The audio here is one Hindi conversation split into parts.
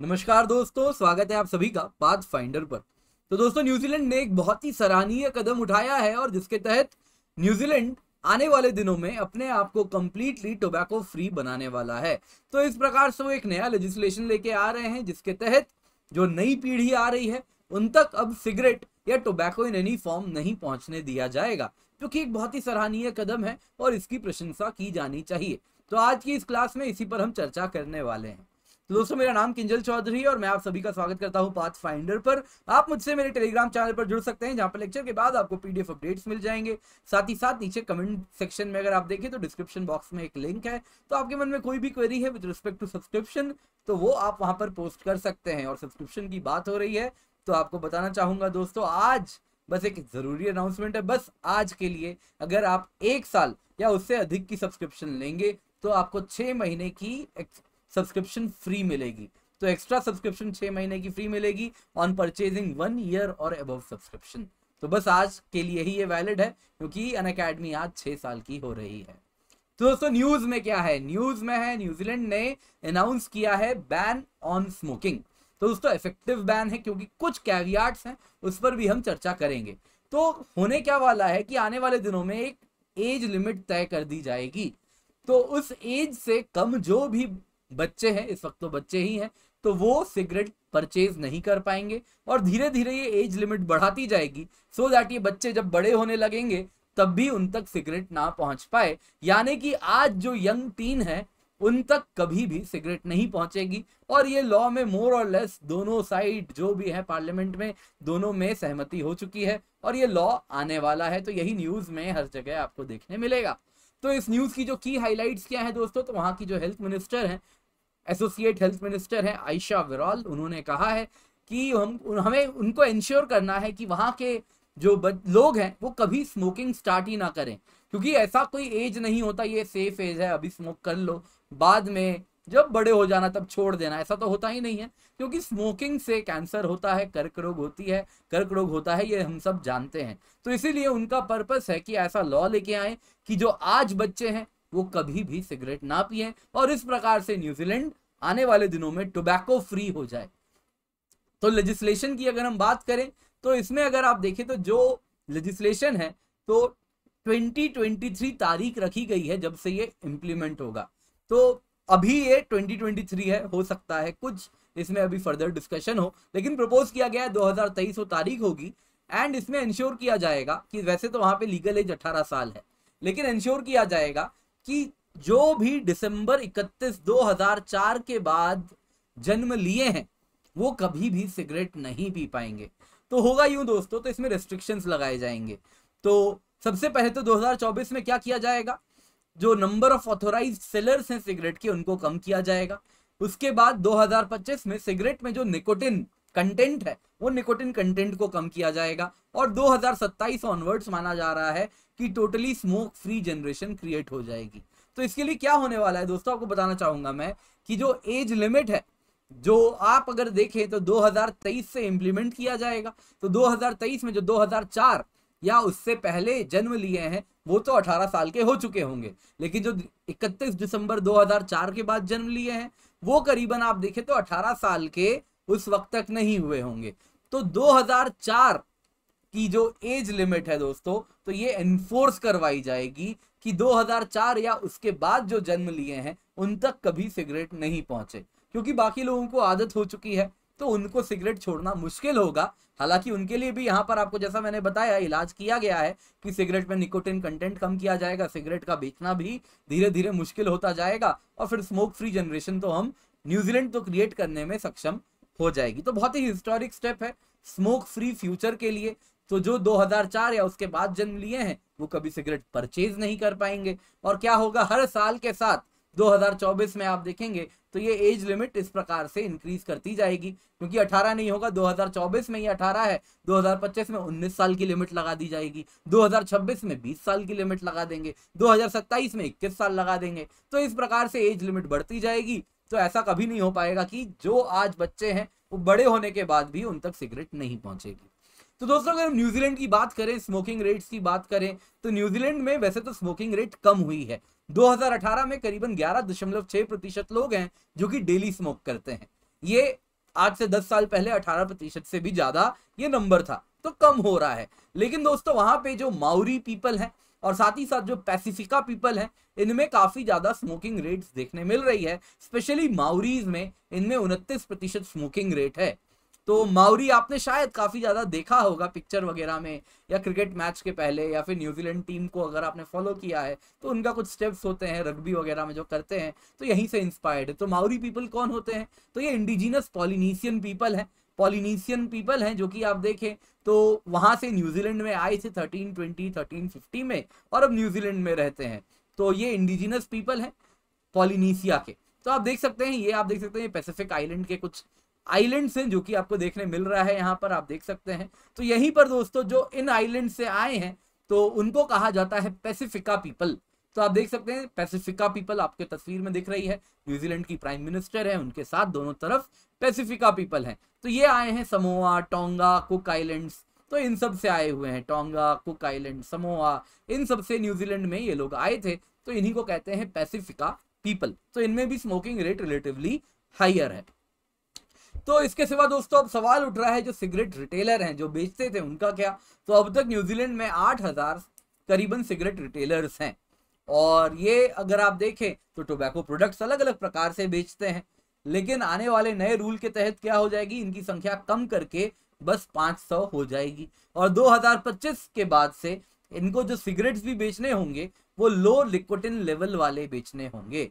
नमस्कार दोस्तों स्वागत है आप सभी का पाथ फाइंडर पर तो दोस्तों न्यूजीलैंड ने एक बहुत ही सराहनीय कदम उठाया है और जिसके तहत न्यूजीलैंड आने वाले दिनों में अपने आप को कम्प्लीटली टोबैको फ्री बनाने वाला है तो इस प्रकार से वो एक नया लेजिस्लेशन लेके आ रहे हैं जिसके तहत जो नई पीढ़ी आ रही है उन तक अब सिगरेट या टोबैको इन एनी फॉर्म नहीं पहुंचने दिया जाएगा जो कि एक बहुत ही सराहनीय कदम है और इसकी प्रशंसा की जानी चाहिए तो आज की इस क्लास में इसी पर हम चर्चा करने वाले हैं तो दोस्तों मेरा नाम किंजल चौधरी और मैं आप सभी का स्वागत करता हूँ पाथ फाइंडर पर आप मुझसे मेरे टेलीग्राम चैनल पर जुड़ सकते हैं जहाँ पर लेक्चर के बाद आपको पीडीएफ अपडेट्स मिल जाएंगे साथ ही साथ नीचे कमेंट सेक्शन में अगर आप देखें तो डिस्क्रिप्शन बॉक्स में एक लिंक है तो आपके मन में कोई भी क्वेरी है विद रिस्पेक्ट टू सब्सक्रिप्शन तो वो आप वहाँ पर पोस्ट कर सकते हैं और सब्सक्रिप्शन की बात हो रही है तो आपको बताना चाहूंगा दोस्तों आज बस एक ज़रूरी अनाउंसमेंट है बस आज के लिए अगर आप एक साल या उससे अधिक की सब्सक्रिप्शन लेंगे तो आपको छह महीने की सब्सक्रिप्शन फ्री मिलेगी तो एक्स्ट्रा सब्सक्रिप्शन छह महीने की फ्री मिलेगी ऑन परचेजिंग वन ईयर और अबव सब्सक्रिप्शन तो बस आज के लिए ही ये वैलिड है क्योंकि अन अकेडमी आज छह साल की हो रही है तो दोस्तों न्यूज में क्या है न्यूज में है न्यूजीलैंड ने अनाउंस किया है बैन ऑन स्मोकिंग तो दोस्तों इफेक्टिव बैन है क्योंकि कुछ कैवियाट्स हैं उस पर भी हम चर्चा करेंगे तो होने क्या वाला है कि आने वाले दिनों में एक एज लिमिट तय कर दी जाएगी तो उस एज से कम जो भी बच्चे हैं इस वक्त तो बच्चे ही हैं तो वो सिगरेट परचेज नहीं कर पाएंगे और धीरे धीरे ये एज लिमिट बढ़ाती जाएगी सो so दैट ये बच्चे जब बड़े होने लगेंगे तब भी उन तक सिगरेट ना पहुंच पाए यानी कि आज जो यंग टीन है उन तक कभी भी सिगरेट नहीं पहुंचेगी और ये लॉ में मोर और लेस दोनों साइड जो भी है पार्लियामेंट में दोनों में सहमति हो चुकी है और ये लॉ आने वाला है तो यही न्यूज़ में हर जगह आपको देखने मिलेगा तो इस न्यूज़ की जो की हाईलाइट क्या है दोस्तों तो वहाँ की जो हेल्थ मिनिस्टर हैं एसोसिएट हेल्थ मिनिस्टर हैं आयशा विराल उन्होंने कहा है कि हम हमें उनको इंश्योर करना है कि वहाँ के जो लोग हैं वो कभी स्मोकिंग स्टार्ट ही ना करें क्योंकि ऐसा कोई एज नहीं होता ये सेफ एज है अभी स्मोक कर लो बाद में जब बड़े हो जाना तब छोड़ देना ऐसा तो होता ही नहीं है क्योंकि स्मोकिंग से कैंसर होता है कर्क रोग होती है कर्क रोग होता है ये हम सब जानते हैं तो इसीलिए उनका पर्पस है कि ऐसा लॉ लेके आए कि जो आज बच्चे हैं वो कभी भी सिगरेट ना पिए और इस प्रकार से न्यूजीलैंड आने वाले दिनों में टोबैको फ्री हो जाए तो लेजिस्लेशन की अगर हम बात करें तो इसमें अगर आप देखें तो जो लेजिस्लेशन है तो 2023 तारीख रखी गई है जब से ये इम्प्लीमेंट होगा तो अभी ये 2023 है हो सकता है कुछ इसमें अभी फर्दर डिस्कशन हो लेकिन प्रपोज किया गया है दो वो तारीख होगी एंड इसमें इंश्योर किया जाएगा कि वैसे तो वहां पे लीगल एज 18 साल है लेकिन इंश्योर किया जाएगा कि जो भी दिसंबर 31 2004 के बाद जन्म लिए हैं वो कभी भी सिगरेट नहीं पी पाएंगे तो होगा यूं दोस्तों तो इसमें रेस्ट्रिक्शंस लगाए जाएंगे तो सबसे पहले तो 2024 में क्या किया जाएगा जो नंबर ऑफ ऑथोराइज सेलर्स हैं सिगरेट के उनको कम किया जाएगा उसके बाद 2025 में सिगरेट में जो निकोटिन कंटेंट है वो निकोटिन कंटेंट को कम किया जाएगा और 2027 ऑनवर्ड्स माना जा रहा है कि totally smoke free generation create हो जाएगी तो इसके लिए क्या होने वाला है दोस्तों आपको बताना चाहूंगा मैं कि जो एज लिमिट है जो आप अगर देखें तो 2023 से इंप्लीमेंट किया जाएगा तो 2023 में जो 2004 या उससे पहले जन्म लिए हैं वो तो 18 साल के हो चुके होंगे लेकिन जो 31 दिसंबर 2004 के बाद जन्म लिए हैं वो करीबन आप देखें तो 18 साल के उस वक्त तक नहीं हुए होंगे तो 2004 की जो एज लिमिट है दोस्तों तो ये एनफोर्स करवाई जाएगी कि 2004 या उसके बाद जो जन्म लिए हैं उन तक कभी सिगरेट नहीं पहुंचे क्योंकि बाकी लोगों को आदत हो चुकी है तो उनको सिगरेट छोड़ना मुश्किल होगा हालांकि उनके लिए भी यहाँ पर आपको जैसा मैंने बताया इलाज किया गया है कि सिगरेट में निकोटिन कंटेंट कम किया जाएगा सिगरेट का बेचना भी धीरे धीरे मुश्किल होता जाएगा और फिर स्मोक फ्री जनरेशन तो हम न्यूजीलैंड तो क्रिएट करने में सक्षम हो जाएगी तो बहुत ही हिस्टोरिक स्टेप है स्मोक फ्री फ्यूचर के लिए तो जो 2004 या उसके बाद जन्म लिए हैं वो कभी सिगरेट परचेज नहीं कर पाएंगे और क्या होगा हर साल के साथ 2024 में आप देखेंगे तो ये एज लिमिट इस प्रकार से इंक्रीज करती जाएगी क्योंकि 18 नहीं होगा 2024 में ये 18 है 2025 में 19 साल की लिमिट लगा दी जाएगी 2026 में 20 साल की लिमिट लगा देंगे 2027 में 21 साल लगा देंगे तो इस प्रकार से एज लिमिट बढ़ती जाएगी तो ऐसा कभी नहीं हो पाएगा कि जो आज बच्चे हैं वो बड़े होने के बाद भी उन तक सिगरेट नहीं पहुंचेगी तो दोस्तों अगर हम न्यूजीलैंड की बात करें स्मोकिंग रेट्स की बात करें तो न्यूजीलैंड में वैसे तो स्मोकिंग रेट कम हुई है 2018 में करीबन 11.6 प्रतिशत लोग हैं जो कि डेली स्मोक करते हैं ये आज से 10 साल पहले 18 प्रतिशत से भी ज्यादा ये नंबर था तो कम हो रहा है लेकिन दोस्तों वहां पे जो माउरी पीपल हैं और साथ ही साथ जो पैसिफिका पीपल हैं इनमें काफ़ी ज़्यादा स्मोकिंग रेट्स देखने मिल रही है स्पेशली माउरीज में इनमें उनतीस प्रतिशत स्मोकिंग रेट है तो माउरी आपने शायद काफ़ी ज़्यादा देखा होगा पिक्चर वगैरह में या क्रिकेट मैच के पहले या फिर न्यूजीलैंड टीम को अगर आपने फॉलो किया है तो उनका कुछ स्टेप्स होते हैं रग्बी वगैरह में जो करते हैं तो यहीं से इंस्पायर्ड है तो माउरी पीपल कौन होते हैं तो ये इंडिजिनस पॉलिनीशियन पीपल हैं पॉलिनीशियन पीपल हैं जो कि आप देखें तो वहां से न्यूजीलैंड में आए थे थर्टीन ट्वेंटी थर्टीन फिफ्टी में और अब न्यूजीलैंड में रहते हैं तो ये इंडिजिनस पीपल हैं पॉलिनीशिया के तो आप देख सकते हैं ये आप देख सकते हैं पैसिफिक आइलैंड के कुछ आइलैंड्स हैं जो कि आपको देखने मिल रहा है यहाँ पर आप देख सकते हैं तो यहीं पर दोस्तों जो इन आइलैंड से आए हैं तो उनको कहा जाता है पैसिफिका पीपल तो आप देख सकते हैं पैसिफिका पीपल आपके तस्वीर में दिख रही है न्यूजीलैंड की प्राइम मिनिस्टर है उनके साथ दोनों तरफ पैसिफिका पीपल हैं तो ये आए हैं समोआ टोंगा कुक आइलैंड्स तो इन सब से आए हुए हैं टोंगा कुक आइलैंड समोआ इन सब से न्यूजीलैंड में ये लोग आए थे तो इन्हीं को कहते हैं पैसिफिका पीपल तो इनमें भी स्मोकिंग रेट रिलेटिवली हाइयर है तो इसके सिवा दोस्तों अब सवाल उठ रहा है जो सिगरेट रिटेलर हैं जो बेचते थे उनका क्या तो अब तक न्यूजीलैंड में आठ हजार करीबन सिगरेट रिटेलर्स हैं और ये अगर आप देखें तो टोबैको प्रोडक्ट्स अलग अलग प्रकार से बेचते हैं लेकिन आने वाले नए रूल के तहत क्या हो जाएगी इनकी संख्या कम करके बस 500 हो जाएगी और 2025 के बाद से इनको जो सिगरेट्स भी बेचने होंगे वो लो लिक्विटिन लेवल वाले बेचने होंगे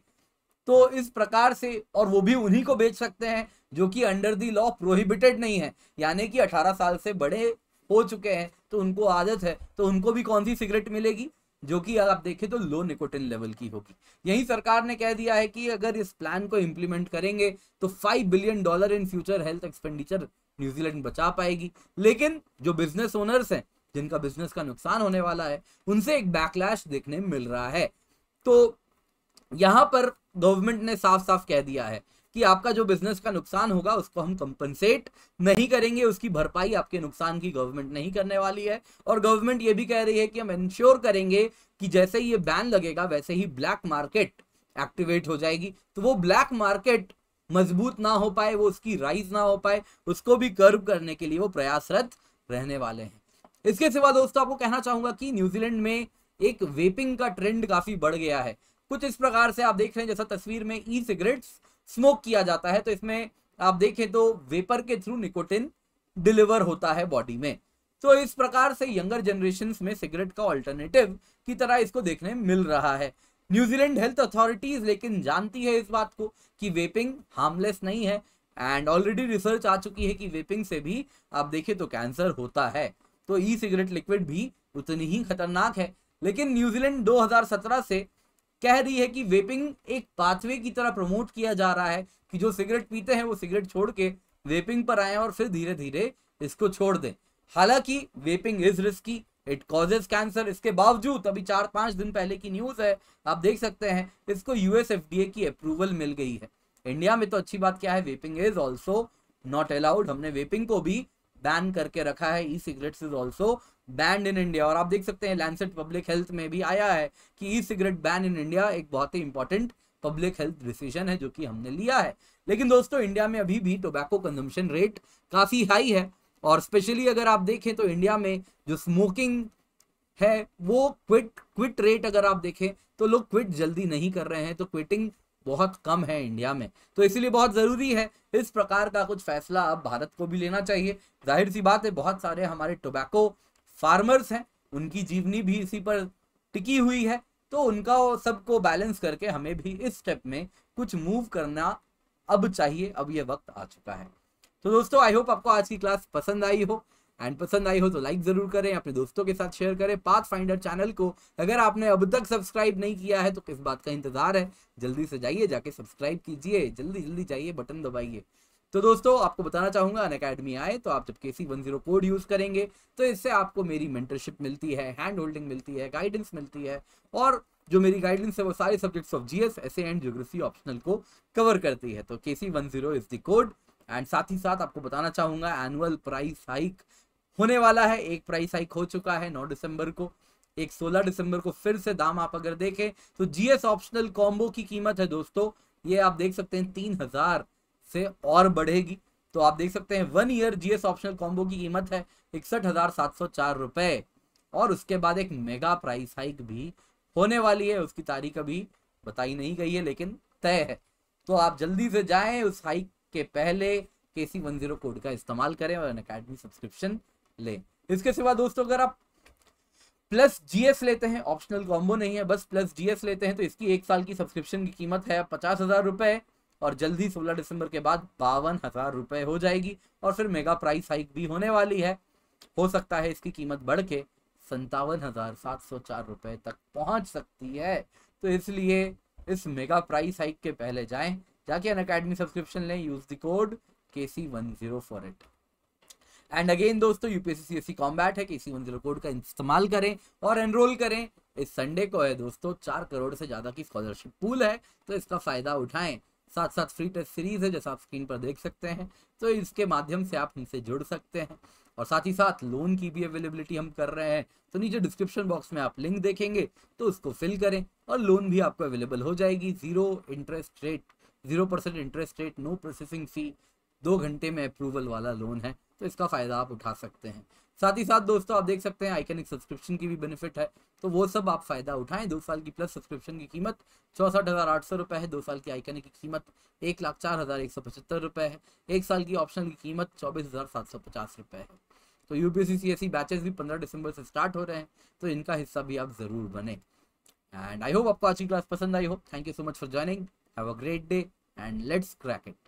तो इस प्रकार से और वो भी उन्हीं को बेच सकते हैं जो कि अंडर दी लॉ प्रोहिबिटेड नहीं है यानी कि 18 साल से बड़े हो चुके हैं तो उनको आदत है तो उनको भी कौन सी सिगरेट मिलेगी जो कि आप देखें तो लो निकोटिन लेवल की होगी यही सरकार ने कह दिया है कि अगर इस प्लान को इम्प्लीमेंट करेंगे तो five billion dollar in future health expenditure New Zealand बचा पाएगी लेकिन जो बिजनेस ओनर्स हैं जिनका बिजनेस का नुकसान होने वाला है उनसे एक बैकलैश देखने मिल रहा है तो यहां पर गवर्नमेंट ने साफ साफ कह दिया है कि आपका जो बिजनेस का नुकसान होगा उसको हम कंपनसेट नहीं करेंगे उसकी भरपाई आपके नुकसान की गवर्नमेंट नहीं करने वाली है और गवर्नमेंट ये भी कह रही है कि हम इंश्योर करेंगे कि जैसे ही ये बैन लगेगा वैसे ही ब्लैक मार्केट एक्टिवेट हो जाएगी तो वो ब्लैक मार्केट मजबूत ना हो पाए वो उसकी राइज ना हो पाए उसको भी कर्व करने के लिए वो प्रयासरत रहने वाले हैं इसके सिवा दोस्तों आपको कहना चाहूंगा कि न्यूजीलैंड में एक वेपिंग का ट्रेंड काफी बढ़ गया है कुछ इस प्रकार से आप देख रहे हैं जैसा तस्वीर में ई सिगरेट्स स्मोक किया जाता है तो इसमें आप देखें तो वेपर के थ्रू निकोटिन डिलीवर होता है बॉडी में तो इस प्रकार से यंगर जनरेशन में सिगरेट का ऑल्टरनेटिव की तरह इसको देखने मिल रहा है न्यूजीलैंड हेल्थ अथॉरिटीज लेकिन जानती है इस बात को कि वेपिंग हार्मलेस नहीं है एंड ऑलरेडी रिसर्च आ चुकी है कि वेपिंग से भी आप देखें तो कैंसर होता है तो ई सिगरेट लिक्विड भी उतनी ही खतरनाक है लेकिन न्यूजीलैंड 2017 से कह रही है कि वेपिंग एक पाथवे की तरह प्रमोट किया जा रहा है कि जो सिगरेट पीते हैं वो सिगरेट छोड़ के वेपिंग पर आए और फिर धीरे धीरे इसको छोड़ दें हालांकि vaping is risky it causes cancer इसके बावजूद अभी चार पांच दिन पहले की न्यूज़ है आप देख सकते हैं इसको यूएस की अप्रूवल मिल गई है इंडिया में तो अच्छी बात क्या है vaping is also not allowed हमने वेपिंग को भी बैन करके रखा है e cigarettes is also banned in India और आप देख सकते हैं लैंसेट पब्लिक हेल्थ में भी आया है कि e cigarette ban in India एक बहुत ही इंपॉर्टेंट पब्लिक हेल्थ डिसीजन है जो कि हमने लिया है लेकिन दोस्तों इंडिया में अभी भी टोबैको कंजम्पशन रेट काफ़ी हाई है और स्पेशली अगर आप देखें तो इंडिया में जो स्मोकिंग है वो क्विट क्विट रेट अगर आप देखें तो लोग क्विट जल्दी नहीं कर रहे हैं तो क्विटिंग बहुत कम है इंडिया में तो इसीलिए बहुत ज़रूरी है इस प्रकार का कुछ फैसला अब भारत को भी लेना चाहिए जाहिर सी बात है बहुत सारे हमारे टोबैको फार्मर्स हैं उनकी जीवनी भी इसी पर टिकी हुई है तो उनका सबको बैलेंस करके हमें भी इस स्टेप में कुछ मूव करना अब चाहिए अब ये वक्त आ चुका है तो दोस्तों आई होप आपको आज की क्लास पसंद आई हो एंड पसंद आई हो तो लाइक ज़रूर करें अपने दोस्तों के साथ शेयर करें पाथ फाइंडर चैनल को अगर आपने अब तक सब्सक्राइब नहीं किया है तो किस बात का इंतज़ार है जल्दी से जाइए जाके सब्सक्राइब कीजिए जल्दी जल्दी जाइए बटन दबाइए तो दोस्तों आपको बताना चाहूंगा अन अकेडमी आए तो आप जब K C one zero code use करेंगे तो इससे आपको मेरी मेंटरशिप मिलती है हैंड होल्डिंग मिलती है गाइडेंस मिलती है और जो मेरी गाइडेंस है वो सारे subjects of GS S and geography optional को कवर करती है तो K C one zero is the code and साथ ही साथ आपको बताना चाहूंगा एनुअल प्राइस हाइक होने वाला है एक प्राइस हाइक हो चुका है नौ दिसंबर को एक 16 दिसंबर को फिर से दाम आप अगर देखें तो जीएस ऑप्शनल कॉम्बो की कीमत है दोस्तों ये आप देख सकते हैं तीन हजार से और बढ़ेगी तो आप देख सकते हैं one year GS optional combo की कीमत है इकसठ हजार सात सौ चार रुपए और उसके बाद एक मेगा प्राइस हाइक भी होने वाली है उसकी तारीख अभी बताई नहीं गई है लेकिन तय है तो आप जल्दी से जाएं उस हाइक के पहले के सी वन जीरो कोड का इस्तेमाल करें और अकेडमी सब्सक्रिप्शन ले इसके सिवा दोस्तों अगर आप प्लस जीएस लेते हैं ऑप्शनल कॉम्बो नहीं है बस प्लस जीएस लेते हैं तो इसकी एक साल की सब्सक्रिप्शन की कीमत है पचास हजार रुपए और जल्दी सोलह दिसंबर के बाद बावन हजार रुपए हो जाएगी और फिर मेगा प्राइस हाइक भी होने वाली है हो सकता है इसकी कीमत बढ़ के संतावन हजार सात सौ चार रुपए तक पहुंच सकती है तो इसलिए इस मेगा प्राइस हाइक के पहले जाए जाके अन सब्सक्रिप्शन लें use the code K C one zero for it and again दोस्तों यूपीएससी कॉम्बैट है कि इसी वन जीरो कोड का इस्तेमाल करें और एनरोल करें इस संडे को है दोस्तों चार करोड़ से ज़्यादा की स्कॉलरशिप पूल है तो इसका फ़ायदा उठाएं साथ साथ फ्री टेस्ट सीरीज है जैसा आप स्क्रीन पर देख सकते हैं तो इसके माध्यम से आप हमसे जुड़ सकते हैं और साथ ही साथ लोन की भी अवेलेबिलिटी हम कर रहे हैं तो नीचे डिस्क्रिप्शन बॉक्स में आप लिंक देखेंगे तो उसको फिल करें और लोन भी आपको अवेलेबल हो जाएगी zero interest rate zero percent interest rate no processing fee दो घंटे में अप्रूवल वाला लोन है तो इसका फ़ायदा आप उठा सकते हैं साथ ही साथ दोस्तों आप देख सकते हैं आइकनिक सब्सक्रिप्शन की भी बेनिफिट है तो वो सब आप फ़ायदा उठाएं दो साल की प्लस सब्सक्रिप्शन की कीमत चौसठ हज़ार आठ सौ रुपए है दो साल की आइकनिक की कीमत एक लाख चार हज़ार एक सौ पचहत्तर रुपए है एक साल की ऑप्शनल की कीमत चौबीस हज़ार सात सौ पचास रुपए है तो U P C C batches भी पंद्रह दिसंबर से स्टार्ट हो रहे हैं तो इनका हिस्सा भी आप ज़रूर बने एंड आई होप आपको आज की क्लास पसंद आई hope thank you so much for joining have a great day and let's crack it